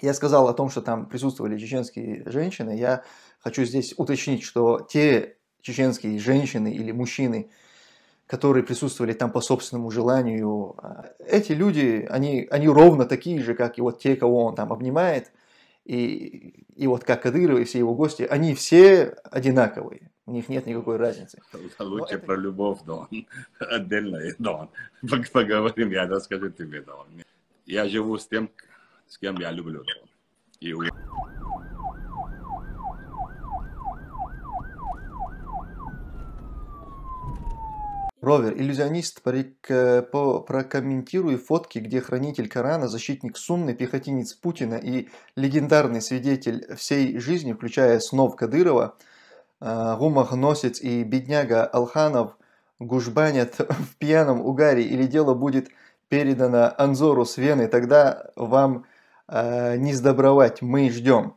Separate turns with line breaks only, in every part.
Я сказал о том, что там присутствовали чеченские женщины. Я хочу здесь уточнить, что те чеченские женщины или мужчины, которые присутствовали там по собственному желанию, э, эти люди, они, они ровно такие же, как и вот те, кого он там обнимает, и, и вот как Кадыров и все его гости, они все одинаковые. У них нет никакой разницы.
Лучше это... про любовь, Дон. Отдельно, Дон. Поговорим, я расскажу тебе, Дон. Я живу с тем, с кем я
люблю. И у... Ровер, иллюзионист, э, по прокомментируй фотки, где хранитель Корана, защитник Сунны, пехотинец Путина и легендарный свидетель всей жизни, включая снов Кадырова, э, гумахносец и бедняга Алханов гужбанят в пьяном угаре или дело будет передано Анзору с Вены, тогда вам Э, не сдобровать, мы ждем.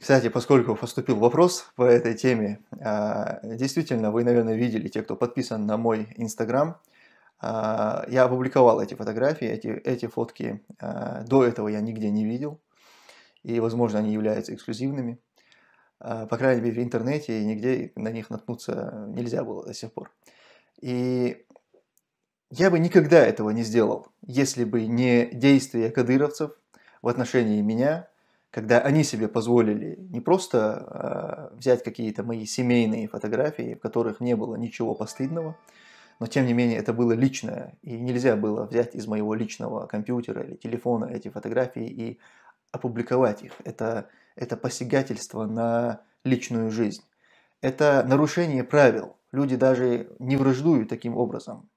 Кстати, поскольку поступил вопрос по этой теме, э, действительно, вы, наверное, видели, те, кто подписан на мой Инстаграм, э, я опубликовал эти фотографии, эти, эти фотки до этого я нигде не видел, и, возможно, они являются эксклюзивными. По крайней мере, в интернете и нигде на них наткнуться нельзя было до сих пор. И я бы никогда этого не сделал, если бы не действия кадыровцев, в отношении меня, когда они себе позволили не просто э, взять какие-то мои семейные фотографии, в которых не было ничего постыдного, но тем не менее это было личное, и нельзя было взять из моего личного компьютера или телефона эти фотографии и опубликовать их. Это, это посягательство на личную жизнь. Это нарушение правил. Люди даже не враждуют таким образом.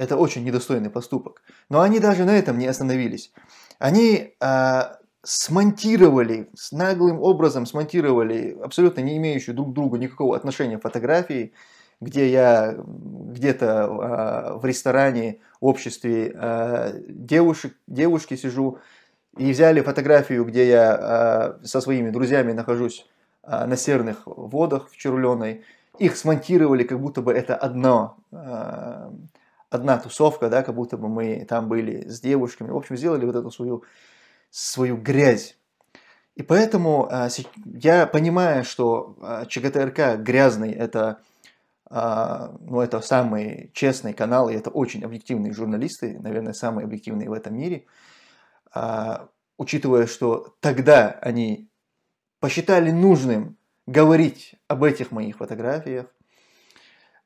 Это очень недостойный поступок. Но они даже на этом не остановились. Они э, смонтировали, с наглым образом смонтировали абсолютно не имеющие друг к другу никакого отношения фотографии, где я где-то э, в ресторане, в обществе э, девушек, девушки сижу, и взяли фотографию, где я э, со своими друзьями нахожусь э, на серных водах в Черленой, их смонтировали, как будто бы это одно, э, одна тусовка, да, как будто бы мы там были с девушками. В общем, сделали вот эту свою, свою грязь. И поэтому а, я понимаю, что а, ЧГТРК грязный – это, а, ну, это самый честный канал, и это очень объективные журналисты, наверное, самые объективные в этом мире. А, учитывая, что тогда они посчитали нужным говорить об этих моих фотографиях,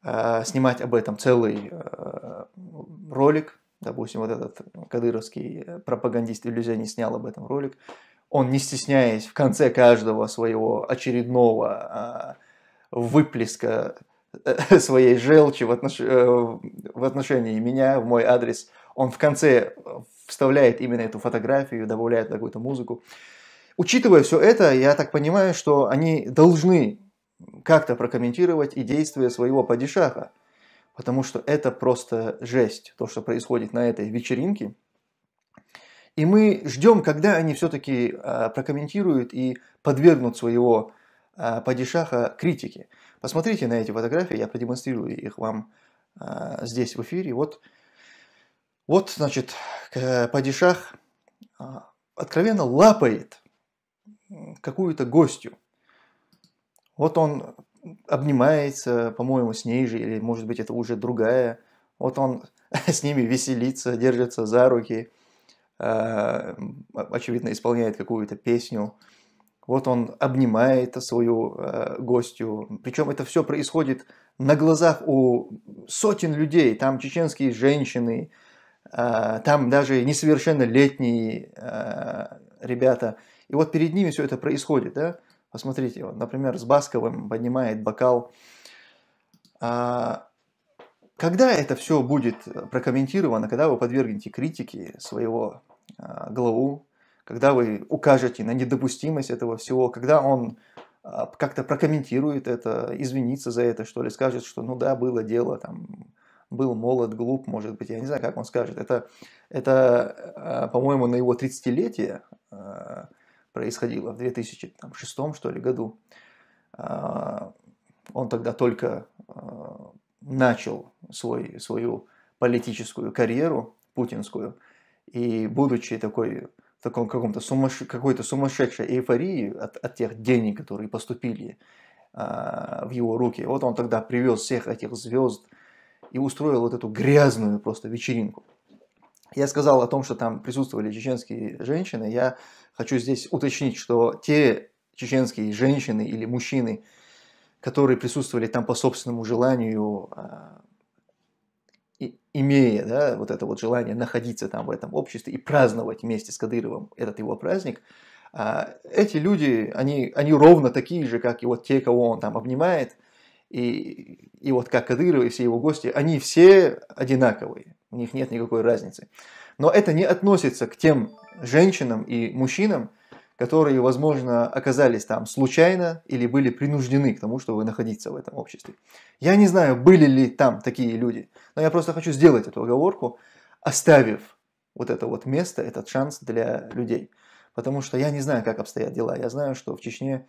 Э, снимать об этом целый э, ролик, допустим, вот этот кадыровский э, пропагандист иллюзионист снял об этом ролик, он, не стесняясь, в конце каждого своего очередного выплеска своей желчи в, отнош... в отношении меня, в мой адрес, он в конце вставляет именно эту фотографию, добавляет какую-то музыку. Учитывая все это, я так понимаю, что они должны как-то прокомментировать и действия своего падишаха, потому что это просто жесть, то, что происходит на этой вечеринке. И мы ждем, когда они все-таки а, прокомментируют и подвергнут своего а, падишаха критике. Посмотрите на эти фотографии, я продемонстрирую их вам а, здесь в эфире. Вот, вот значит, падишах откровенно лапает какую-то гостью. Вот он обнимается, по-моему, с ней же, или, может быть, это уже другая. Вот он с ними веселится, держится за руки, а, очевидно, исполняет какую-то песню. Вот он обнимает свою а, гостью. Причем это все происходит на глазах у сотен людей. Там чеченские женщины, а, там даже несовершеннолетние ребята. И вот перед ними все это происходит. Да? Посмотрите, вот, например, с Басковым поднимает бокал. А, когда это все будет прокомментировано, когда вы подвергнете критике своего а, главу, когда вы укажете на недопустимость этого всего, когда он а, как-то прокомментирует это, извинится за это, что ли, скажет, что ну да, было дело, там, был молод, глуп, может быть, я не знаю, как он скажет. Это, это а, по-моему, на его 30-летие происходило в 2006 что ли году. А, он тогда только а, начал свой, свою политическую карьеру путинскую, и будучи такой в таком каком-то сумасш... какой-то сумасшедшей эйфории от, от тех денег, которые поступили а, в его руки. Вот он тогда привез всех этих звезд и устроил вот эту грязную просто вечеринку. Я сказал о том, что там присутствовали чеченские женщины. Я хочу здесь уточнить, что те чеченские женщины или мужчины, которые присутствовали там по собственному желанию, а, имея да, вот это вот желание находиться там в этом обществе и праздновать вместе с Кадыровым этот его праздник, а, эти люди, они, они ровно такие же, как и вот те, кого он там обнимает, и, и вот как Кадыров и все его гости, они все одинаковые у них нет никакой разницы. Но это не относится к тем женщинам и мужчинам, которые, возможно, оказались там случайно или были принуждены к тому, чтобы находиться в этом обществе. Я не знаю, были ли там такие люди, но я просто хочу сделать эту оговорку, оставив вот это вот место, этот шанс для людей. Потому что я не знаю, как обстоят дела. Я знаю, что в Чечне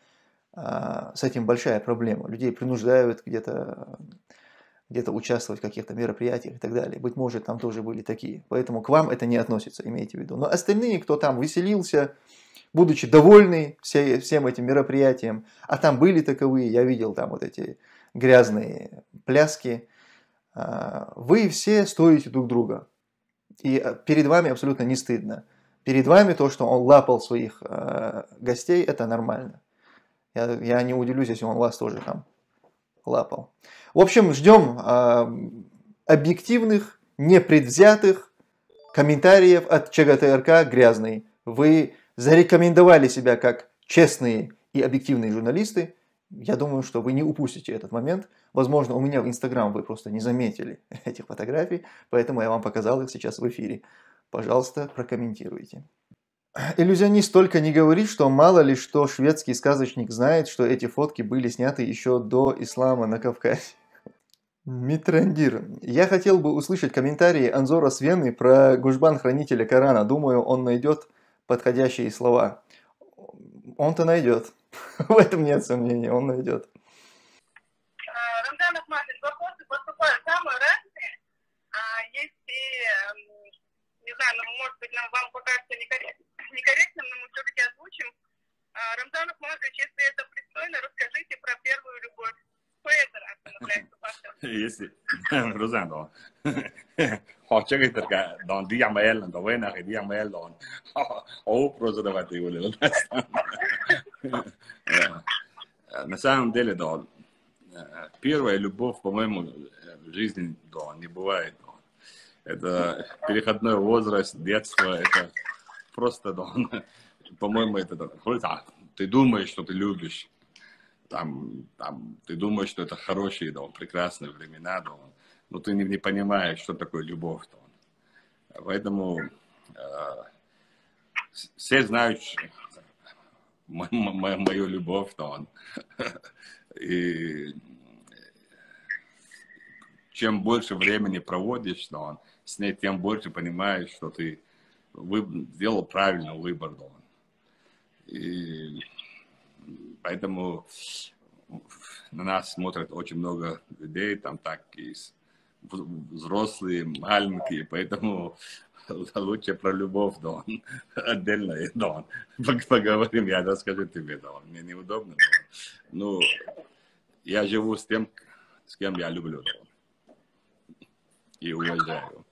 э, с этим большая проблема. Людей принуждают где-то где-то участвовать в каких-то мероприятиях и так далее. Быть может, там тоже были такие. Поэтому к вам это не относится, имейте в виду. Но остальные, кто там выселился, будучи довольны всем этим мероприятием, а там были таковые, я видел там вот эти грязные пляски, а, вы все стоите друг друга. И а, перед вами абсолютно не стыдно. Перед вами то, что он лапал своих а, гостей, это нормально. Я, я не удивлюсь, если он вас тоже там лапал. В общем, ждем э, объективных, непредвзятых комментариев от ЧГТРК «Грязный». Вы зарекомендовали себя как честные и объективные журналисты. Я думаю, что вы не упустите этот момент. Возможно, у меня в Инстаграм вы просто не заметили этих фотографий, поэтому я вам показал их сейчас в эфире. Пожалуйста, прокомментируйте. Иллюзионист только не говорит, что мало ли что шведский сказочник знает, что эти фотки были сняты еще до ислама на Кавказе. Митрандир. Я хотел бы услышать комментарии Анзора Свены про Гужбан Хранителя Корана. Думаю, он найдет подходящие слова. Он-то найдет. В этом нет сомнений, он найдет.
А, Рамзан Ахматович, вопросы
поступают самые разные.
А, есть и, не знаю, ну, может быть, вам покажется некорректно некорректным, но мы все-таки озвучим. А, Рамзан Ахматович, если это пристойно, расскажите про первую любовь. Если Розано, хочешь только дон диа мэл, дон вена, диа мэл, дон. О, просто давайте его На самом деле, да, первая любовь, по-моему, в жизни, да, не бывает. Это переходной возраст, детство, это просто, да, по-моему, это, да, ты думаешь, что ты любишь, там, там, ты думаешь, что это хорошие, да, прекрасные времена, да, но ты не, не понимаешь, что такое любовь, да. Поэтому э, все знают мо- мо- мою любовь, да, и чем больше времени проводишь, да, с ней, тем больше понимаешь, что ты вы, сделал правильный выбор дома. И поэтому на нас смотрят очень много людей, там так и взрослые, маленькие, поэтому лучше про любовь, Дон. Отдельно, Дон. Поговорим, я расскажу тебе, Дон. Мне неудобно, Дон. Ну, я живу с тем, с кем я люблю, Дон. И уважаю.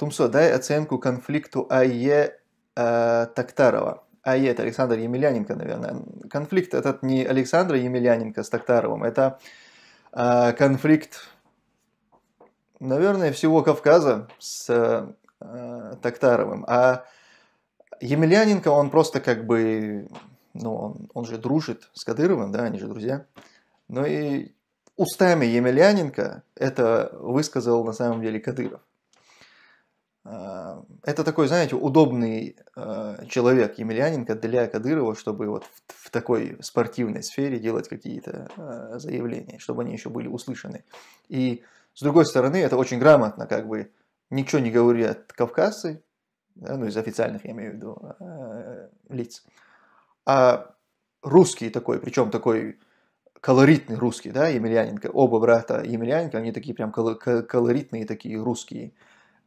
Тумсо, дай оценку конфликту АЕ э, Тактарова. АЕ это Александр Емельяненко, наверное. Конфликт этот не Александра Емельяненко с Тактаровым, это э, конфликт, наверное, всего Кавказа с э, Тактаровым. А Емельяненко, он просто как бы, ну, он, он же дружит с Кадыровым, да, они же друзья. Ну и устами Емельяненко это высказал на самом деле Кадыров. Э, это такой, знаете, удобный э, человек Емельяненко для Кадырова, чтобы вот в такой спортивной сфере делать какие-то э, заявления, чтобы они еще были услышаны. И с другой стороны, это очень грамотно, как бы ничего не говорят кавказцы, да, ну из официальных, я имею в виду, лиц, а русский такой, причем такой колоритный русский, да, Емельяненко, оба брата Емельяненко, они такие прям колоритные такие русские,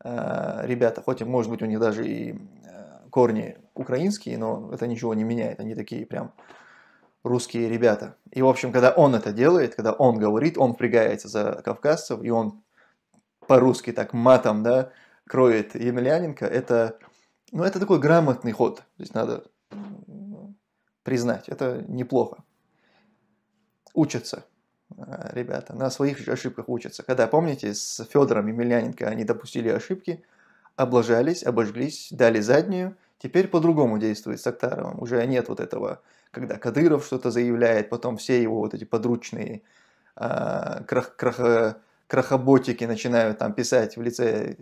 Э, ребята, хоть, может быть, у них даже и э, корни украинские, но это ничего не меняет, они такие прям русские ребята. И, в общем, когда он это делает, когда он говорит, он впрягается за кавказцев, и он по-русски так матом, да, кроет Емельяненко, это, ну, это такой грамотный ход. Здесь надо признать, это неплохо. Учатся. Э, ребята, на своих же ошибках учатся. Когда, помните, с Федором Емельяненко они допустили ошибки, облажались, обожглись, дали заднюю, теперь по-другому действует с Актаровым. Уже нет вот этого, когда Кадыров что-то заявляет, потом все его вот эти подручные э, крах, крах, крахоботики начинают там писать в лице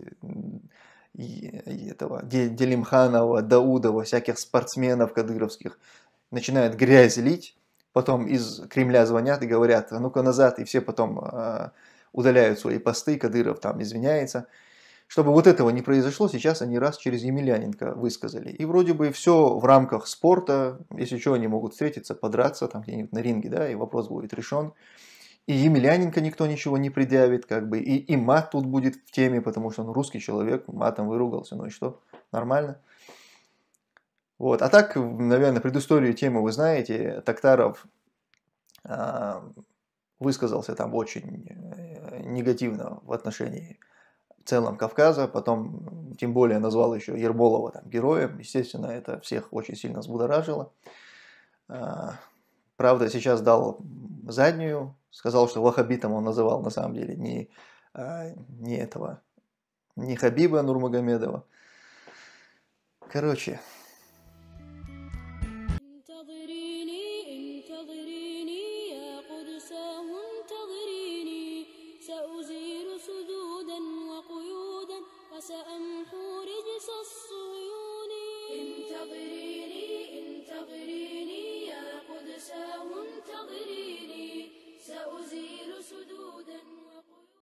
этого Делимханова, Даудова, всяких спортсменов кадыровских, начинают грязь лить, потом из Кремля звонят и говорят, ну-ка назад, и все потом э, удаляют свои посты, Кадыров там извиняется. Чтобы вот этого не произошло, сейчас они раз через Емельяненко высказали. И вроде бы все в рамках спорта, если что, они могут встретиться, подраться там где-нибудь на ринге, да, и вопрос будет решен. И Емельяненко никто ничего не предъявит, как бы, и, и мат тут будет в теме, потому что он русский человек, матом выругался, ну и что, нормально. Вот. А так, наверное, предысторию темы вы знаете. Токтаров э, а, высказался там очень э, негативно в отношении в целом Кавказа, потом тем более назвал еще Ерболова там, героем. Естественно, это всех очень сильно взбудоражило. Э, правда, сейчас дал заднюю, сказал, что вахабитом он называл на самом деле не, э, не этого, не Хабиба Нурмагомедова. Короче,